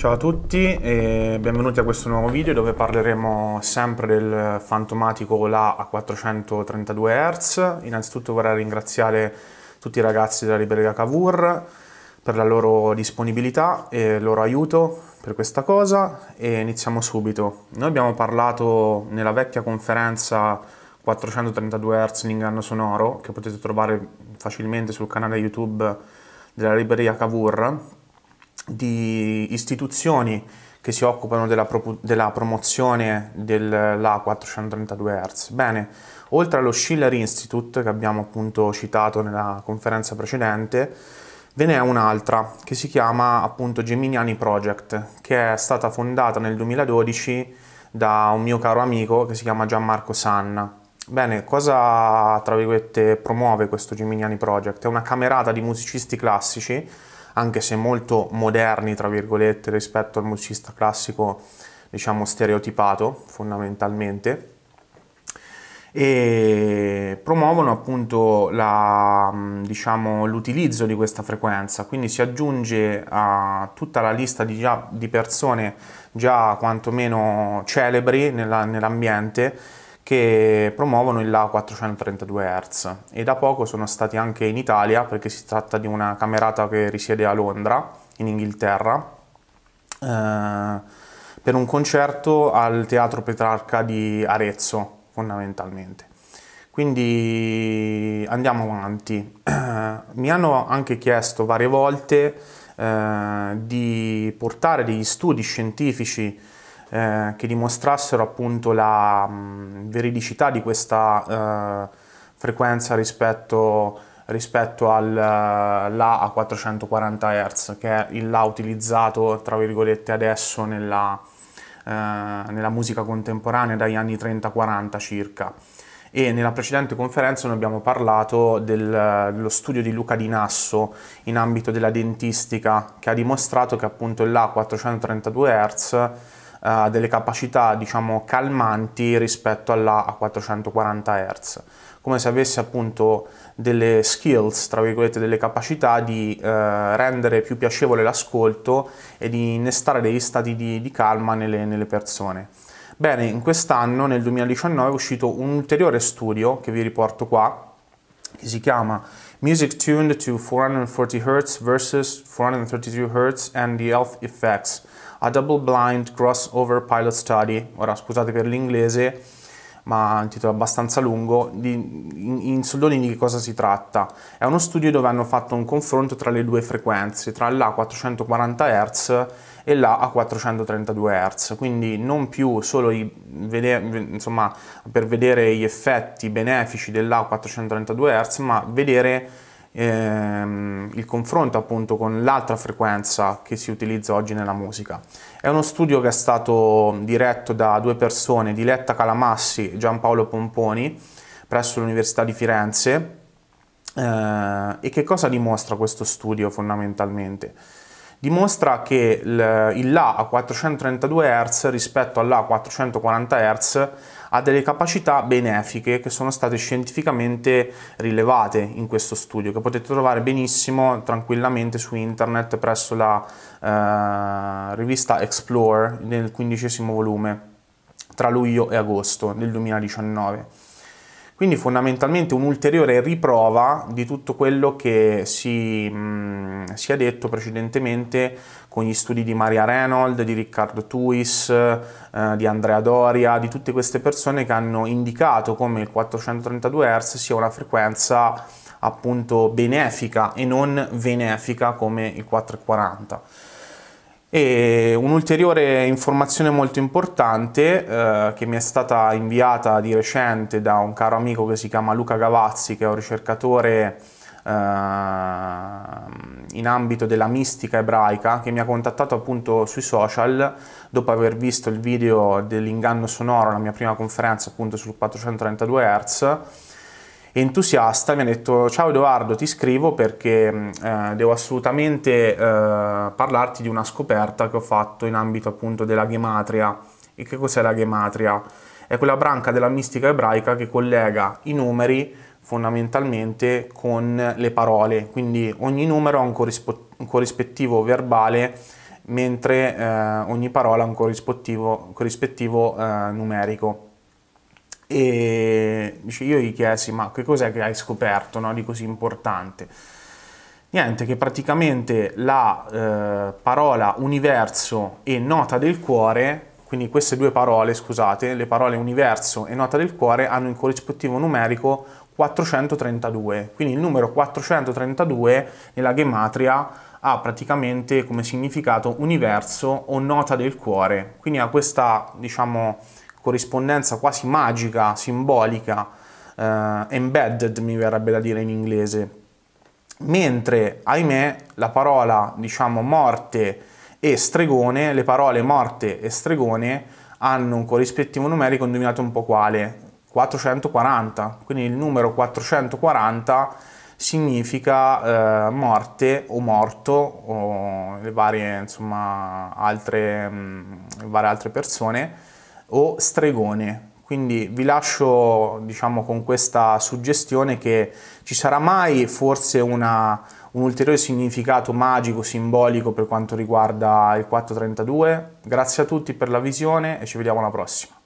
Ciao a tutti e benvenuti a questo nuovo video dove parleremo sempre del fantomatico LA a 432 Hz. Innanzitutto vorrei ringraziare tutti i ragazzi della libreria Cavour per la loro disponibilità e il loro aiuto per questa cosa e iniziamo subito. Noi abbiamo parlato nella vecchia conferenza 432 Hz l'inganno sonoro che potete trovare facilmente sul canale YouTube della libreria Cavour di istituzioni che si occupano della, pro- della promozione dell'A 432 Hz. Bene, oltre allo Schiller Institute che abbiamo appunto citato nella conferenza precedente, ve n'è un'altra che si chiama appunto Geminiani Project, che è stata fondata nel 2012 da un mio caro amico che si chiama Gianmarco Sanna. Bene, cosa tra virgolette promuove questo Geminiani Project? È una camerata di musicisti classici anche se molto moderni, tra virgolette, rispetto al musicista classico, diciamo, stereotipato, fondamentalmente. E promuovono appunto la, diciamo, l'utilizzo di questa frequenza, quindi si aggiunge a tutta la lista di, già, di persone già quantomeno celebri nella, nell'ambiente che promuovono il LA 432Hz e da poco sono stati anche in Italia perché si tratta di una camerata che risiede a Londra, in Inghilterra, eh, per un concerto al Teatro Petrarca di Arezzo fondamentalmente. Quindi andiamo avanti. Mi hanno anche chiesto varie volte eh, di portare degli studi scientifici eh, che dimostrassero appunto la mh, mm, veridicità di questa eh, frequenza rispetto, rispetto al eh, a 440 Hz, che è il La utilizzato tra virgolette adesso nella, eh, nella musica contemporanea dagli anni 30-40 circa e nella precedente conferenza noi abbiamo parlato del, dello studio di Luca Di Nasso in ambito della dentistica che ha dimostrato che appunto l'A432 Hz eh, delle capacità diciamo calmanti rispetto alla a 440 Hz come se avesse appunto delle skills, tra virgolette, delle capacità di eh, rendere più piacevole l'ascolto e di innestare degli stati di, di calma nelle, nelle, persone. Bene, in quest'anno, nel 2019, è uscito un ulteriore studio che vi riporto qua, che si chiama Music tuned to 440 Hz versus 432 Hz and the Health Effects, a double-blind crossover pilot study, ora scusate per l'inglese, ma è un titolo abbastanza lungo, di, in, in soldoni di che cosa si tratta? È uno studio dove hanno fatto un confronto tra le due frequenze, tra la 440 Hz e la 432 Hz, quindi non più solo i, vede, insomma, per vedere gli effetti benefici dell'A432 Hz, ma vedere ehm, il confronto appunto con l'altra frequenza che si utilizza oggi nella musica. È uno studio che è stato diretto da due persone, Diletta Calamassi e Giampaolo Pomponi, presso l'Università di Firenze. Eh, e che cosa dimostra questo studio fondamentalmente? dimostra che il La a 432 Hz rispetto all'A a 440 Hz ha delle capacità benefiche che sono state scientificamente rilevate in questo studio, che potete trovare benissimo tranquillamente su internet presso la eh, rivista Explore nel quindicesimo volume tra luglio e agosto del 2019. Quindi fondamentalmente un'ulteriore riprova di tutto quello che si, mh, si, è detto precedentemente con gli studi di Maria Reynolds, di Riccardo Tuis, eh, di Andrea Doria, di tutte queste persone che hanno indicato come il 432 Hz sia una frequenza appunto benefica e non benefica come il 440. E un'ulteriore informazione molto importante eh, che mi è stata inviata di recente da un caro amico che si chiama Luca Gavazzi, che è un ricercatore eh, in ambito della mistica ebraica, che mi ha contattato appunto sui social dopo aver visto il video dell'inganno sonoro, la mia prima conferenza appunto sul 432 Hz entusiasta mi ha detto ciao Edoardo ti scrivo perché eh, devo assolutamente eh, parlarti di una scoperta che ho fatto in ambito appunto della gematria e che cos'è la gematria? È quella branca della mistica ebraica che collega i numeri fondamentalmente con le parole quindi ogni numero ha un, corrispo- un corrispettivo verbale mentre eh, ogni parola ha un corrispettivo, corrispettivo eh, numerico e dice, io gli chiesi, ma che cos'è che hai scoperto no, di così importante? Niente, che praticamente la eh, parola universo e nota del cuore, quindi queste due parole, scusate, le parole universo e nota del cuore hanno in corrispettivo numerico 432, quindi il numero 432 nella gematria ha praticamente come significato universo o nota del cuore, quindi ha questa, diciamo, corrispondenza quasi magica, simbolica, eh, embedded mi verrebbe da dire in inglese. Mentre, ahimè, la parola, diciamo, morte e stregone, le parole morte e stregone hanno un corrispettivo numerico indovinate un po' quale, 440, quindi il numero 440 significa eh, morte o morto o le varie, insomma, altre, mh, mm, varie altre persone o stregone. Quindi vi lascio diciamo, con questa suggestione che ci sarà mai forse una, un ulteriore significato magico, simbolico per quanto riguarda il 432. Grazie a tutti per la visione e ci vediamo alla prossima.